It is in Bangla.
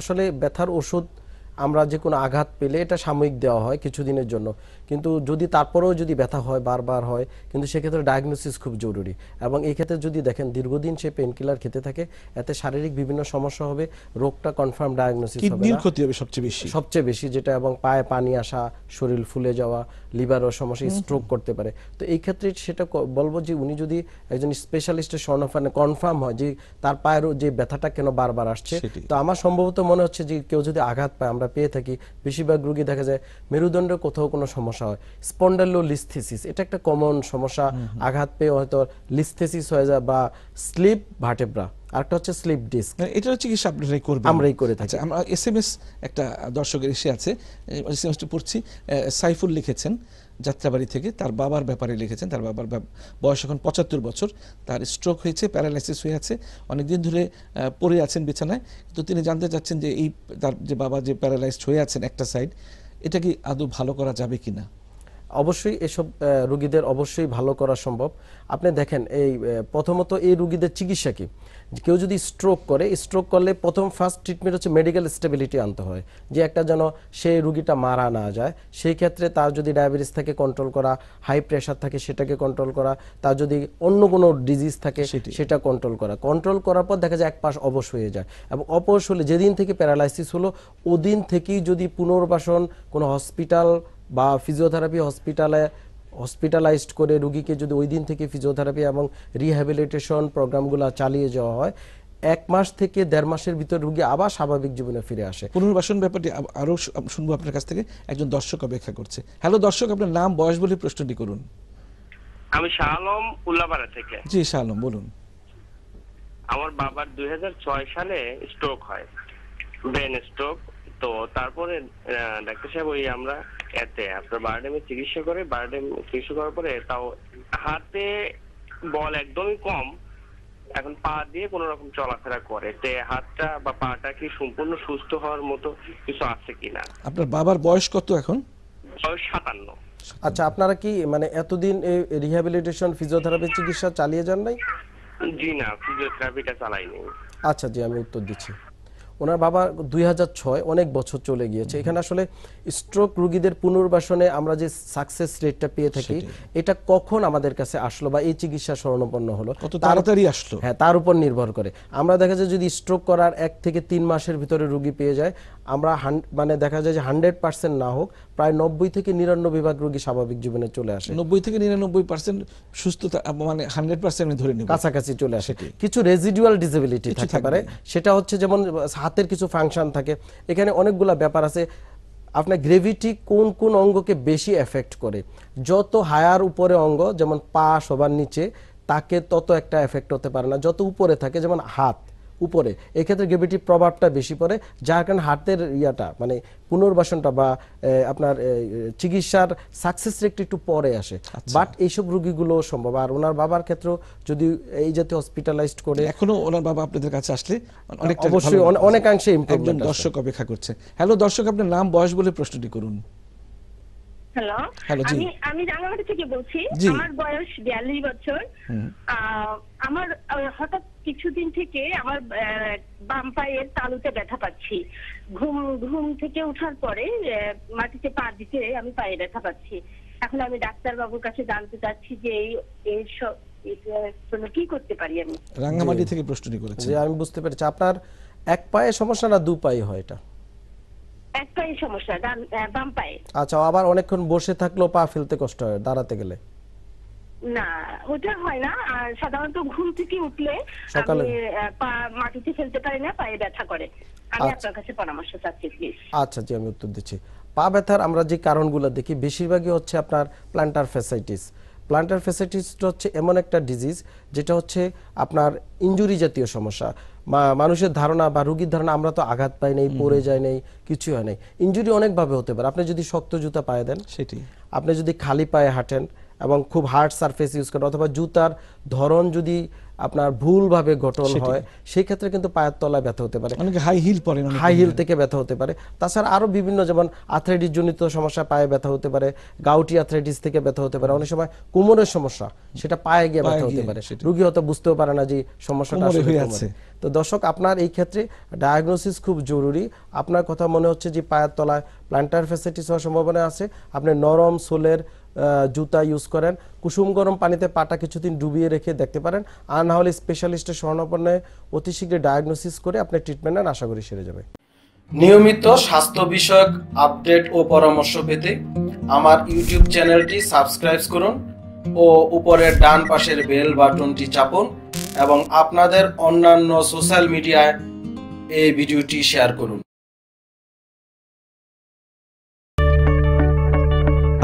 আসলে ব্যথার ওষুধ আমরা যে কোনো আঘাত পেলে এটা সাময়িক দেওয়া হয় কিছুদিনের জন্য কিন্তু যদি তারপরেও যদি ব্যথা হয় বারবার হয় কিন্তু সেক্ষেত্রে ডায়াগনোসিস খুব জরুরি এবং এই ক্ষেত্রে যদি দেখেন দীর্ঘদিন সে পেন কিলার খেতে থাকে এতে শারীরিক বিভিন্ন সমস্যা হবে রোগটা কনফার্ম ডায়াগনোসিস হবে ক্ষতি হবে সবচেয়ে বেশি সবচেয়ে বেশি যেটা এবং পায়ে পানি আসা শরীর ফুলে যাওয়া লিভারও সমস্যা স্ট্রোক করতে পারে তো এই ক্ষেত্রে সেটা বলবো যে উনি যদি একজন স্পেশালিস্টের শরণাফানে কনফার্ম হয় যে তার পায়ের যে ব্যথাটা কেন বারবার আসছে তো আমার সম্ভবত মনে হচ্ছে যে কেউ যদি আঘাত পায় আমরা পেয়ে থাকি বেশিরভাগ রুগী দেখা যায় মেরুদণ্ডের কোথাও কোনো সমস্যা হয় স্পন্ডালো লিস্থেসিস এটা একটা কমন সমস্যা আঘাত পেয়ে হয়তো লিস্থেসিস হয়ে যায় বা স্লিপ ভাটেব্রা আরেকটা হচ্ছে স্লিপ ডিস্ক হচ্ছে কি আপনারাই করবেন আমরাই করে থাকি আচ্ছা, আমরা এসএমএস একটা দর্শকের এসে আছে এসএমএসটা পড়ছি সাইফুল লিখেছেন যাত্রাবাড়ি থেকে তার বাবার ব্যাপারে লিখেছেন তার বাবার বয়স এখন পঁচাত্তর বছর তার স্ট্রোক হয়েছে প্যারালাইসিস হয়ে আছে অনেকদিন ধরে পড়ে আছেন বিছানায় কিন্তু তিনি জানতে চাচ্ছেন যে এই তার যে বাবা যে প্যারালাইসড হয়ে আছেন একটা সাইড এটা কি আদৌ ভালো করা যাবে কি না অবশ্যই এসব রুগীদের অবশ্যই ভালো করা সম্ভব আপনি দেখেন এই প্রথমত এই রুগীদের চিকিৎসা কি কেউ যদি স্ট্রোক করে স্ট্রোক করলে প্রথম ফার্স্ট ট্রিটমেন্ট হচ্ছে মেডিকেল স্টেবিলিটি আনতে হয় যে একটা যেন সেই রুগীটা মারা না যায় সেই ক্ষেত্রে তার যদি ডায়াবেটিস থাকে কন্ট্রোল করা হাই প্রেশার থাকে সেটাকে কন্ট্রোল করা তার যদি অন্য কোনো ডিজিজ থাকে সেটা কন্ট্রোল করা কন্ট্রোল করার পর দেখা যায় এক পাশ অবশ হয়ে যায় এবং অপস হলে যেদিন থেকে প্যারালাইসিস হলো ওদিন থেকেই যদি পুনর্বাসন কোনো হসপিটাল বা ফিজিওথেরাপি হসপিটালে হসপিটালাইজড করে রুগীকে যদি ওই দিন থেকে ফিজিওথেরাপি এবং রিহ্যাবিলিটেশন প্রোগ্রামগুলো চালিয়ে যাওয়া হয় এক মাস থেকে দেড় মাসের ভিতর রুগী আবার স্বাভাবিক জীবনে ফিরে আসে পুনর্বাসন ব্যাপারটি আরও শুনবো আপনার কাছ থেকে একজন দর্শক অপেক্ষা করছে হ্যালো দর্শক আপনার নাম বয়স বলে প্রশ্নটি করুন আমি শাহ আলম উল্লাপাড়া থেকে জি শাহ আলম বলুন আমার বাবার দুই সালে স্ট্রোক হয় ব্রেন স্ট্রোক তো তারপরে ডাক্তার সাহেব ওই আমরা এতে আপনার বারডেমে চিকিৎসা করে বারডেম চিকিৎসা করার পরে তাও হাতে বল একদমই কম এখন পা দিয়ে কোন রকম চলাফেরা করে তে হাতটা বা পাটা কি সম্পূর্ণ সুস্থ হওয়ার মতো কিছু আছে কিনা আপনার বাবার বয়স কত এখন বয়স সাতান্ন আচ্ছা আপনারা কি মানে এতদিন রিহ্যাবিলিটেশন ফিজিওথেরাপি চিকিৎসা চালিয়ে যান নাই জি না ফিজিওথেরাপিটা চালাইনি আচ্ছা জি আমি উত্তর দিচ্ছি ওনার বাবা দুই অনেক বছর চলে গিয়েছে এখানে আসলে স্ট্রোক রুগীদের পুনর্বাসনে আমরা যে সাকসেস রেটটা পেয়ে থাকি এটা কখন আমাদের কাছে আসলো বা এই চিকিৎসা স্মরণপন্ন হলো তাড়াতাড়ি আসলো হ্যাঁ তার উপর নির্ভর করে আমরা দেখা যায় যদি স্ট্রোক করার এক থেকে তিন মাসের ভিতরে রুগী পেয়ে যায় আমরা মানে দেখা যায় যে হান্ড্রেড পার্সেন্ট না হোক প্রায় নব্বই থেকে নিরানব্বই ভাগ রোগী স্বাভাবিক জীবনে চলে আসে নব্বই থেকে নিরানব্বই পার্সেন্ট সুস্থতা মানে হান্ড্রেড পার্সেন্ট ধরে নিই কাছাকাছি চলে আসে কিছু রেজিডুয়াল ডিসেবিলিটি থাকতে পারে সেটা হচ্ছে যেমন হাতের কিছু ফাংশন থাকে এখানে অনেকগুলা ব্যাপার আছে আপনার গ্রেভিটি কোন কোন অঙ্গকে বেশি এফেক্ট করে যত হায়ার উপরে অঙ্গ যেমন পা সবার নিচে তাকে তত একটা এফেক্ট হতে পারে না যত উপরে থাকে যেমন হাত উপরে এক্ষেত্রে গ্রেভিটির প্রভাবটা বেশি পড়ে যার কারণে হার্টের ইয়াটা মানে পুনর্বাসনটা বা আপনার চিকিৎসার সাকসেস রেট একটু পরে আসে বাট আচ্ছা। এইসব রুগীগুলো সম্ভব আর ওনার বাবার ক্ষেত্রেও যদি এই জাতীয় হসপিটালাইজড করে এখনো ওনার বাবা আপনাদের কাছে আসলে অনেক অবশ্যই অনেকাংশে ইম্প্রুভমেন্ট দর্শক অপেক্ষা করছে হ্যালো দর্শক আপনার নাম বয়স বলে প্রশ্নটি করুন হ্যালো আমি আমি থেকে বলছি আমার বয়স বিয়াল্লিশ বছর আমার হঠাৎ কিছুদিন থেকে আমার বাম পায়ের তালুতে ব্যথা পাচ্ছি ঘুম ঘুম থেকে উঠার পরে মাটিতে পা দিতে আমি পায়ে ব্যথা পাচ্ছি এখন আমি ডাক্তার বাবুর কাছে জানতে চাচ্ছি যে এই এর জন্য কি করতে পারি আমি রাঙ্গামাটি থেকে প্রশ্নটি করেছি আমি বুঝতে পেরেছি আপনার এক পায়ে সমস্যা না দু পায়ে হয় এটা এক পায়ে সমস্যা বাম পায়ে আচ্ছা আবার অনেকক্ষণ বসে থাকলেও পা ফেলতে কষ্ট হয় দাঁড়াতে গেলে সাধারণত ঘুম থেকে উঠলে সকালে পা মাটিতে ফেলতে পারি না পায়ে ব্যথা করে আমি আচ্ছা। আপনার কাছে পরামর্শ চাচ্ছি প্লিজ আচ্ছা জি আমি উত্তর দিচ্ছি পা ব্যথার আমরা যে কারণগুলো দেখি বেশিরভাগই হচ্ছে আপনার প্ল্যান্টার প্ল্যান্টার হচ্ছে এমন একটা ডিজিজ যেটা হচ্ছে আপনার ইঞ্জুরি জাতীয় সমস্যা মানুষের ধারণা বা রুগীর ধারণা আমরা তো আঘাত পাই নাই পড়ে যায় নাই কিছু হয় নাই ইঞ্জুরি অনেকভাবে হতে পারে আপনি যদি শক্ত জুতা পায়ে দেন সেটি আপনি যদি খালি পায়ে হাঁটেন এবং খুব হার্ড সারফেস ইউজ করেন অথবা জুতার ধরন যদি আপনার ভুলভাবে গঠন হয় সেই ক্ষেত্রে কিন্তু পায়ের তলায় ব্যথা হতে পারে অনেকে হাই হিল পরে হাই হিল হ্যাঁ। থেকে ব্যথা হতে পারে তাছাড়া আরও বিভিন্ন যেমন আথরাইটিস জনিত সমস্যা পায়ে ব্যথা হতে পারে গাউটি আথরাইটিস থেকে ব্যথা হতে পারে অনেক সময় কোমরের সমস্যা সেটা পায়ে গিয়ে ব্যথা হতে পারে রুগী হয়তো বুঝতেও পারে না যে সমস্যাটা হয়ে আছে তো দর্শক আপনার এই ক্ষেত্রে ডায়াগনোসিস খুব জরুরি আপনার কথা মনে হচ্ছে যে পায়ের তলায় প্ল্যান্টার ফেসিলিটিস হওয়ার সম্ভাবনা আছে আপনি নরম সোলের জুতা ইউজ করেন কুসুম গরম পানিতে পাটা কিছুদিন ডুবিয়ে রেখে দেখতে পারেন আর না হলে স্পেশালিস্টের শরণাপন্নে অতি শীঘ্র ডায়াগনোসিস করে আপনি ট্রিটমেন্ট নেন আশা করি সেরে যাবে নিয়মিত স্বাস্থ্য বিষয়ক আপডেট ও পরামর্শ পেতে আমার ইউটিউব চ্যানেলটি সাবস্ক্রাইব করুন ও উপরের ডান পাশের বেল বাটনটি চাপুন এবং আপনাদের অন্যান্য সোশ্যাল মিডিয়ায় এই ভিডিওটি শেয়ার করুন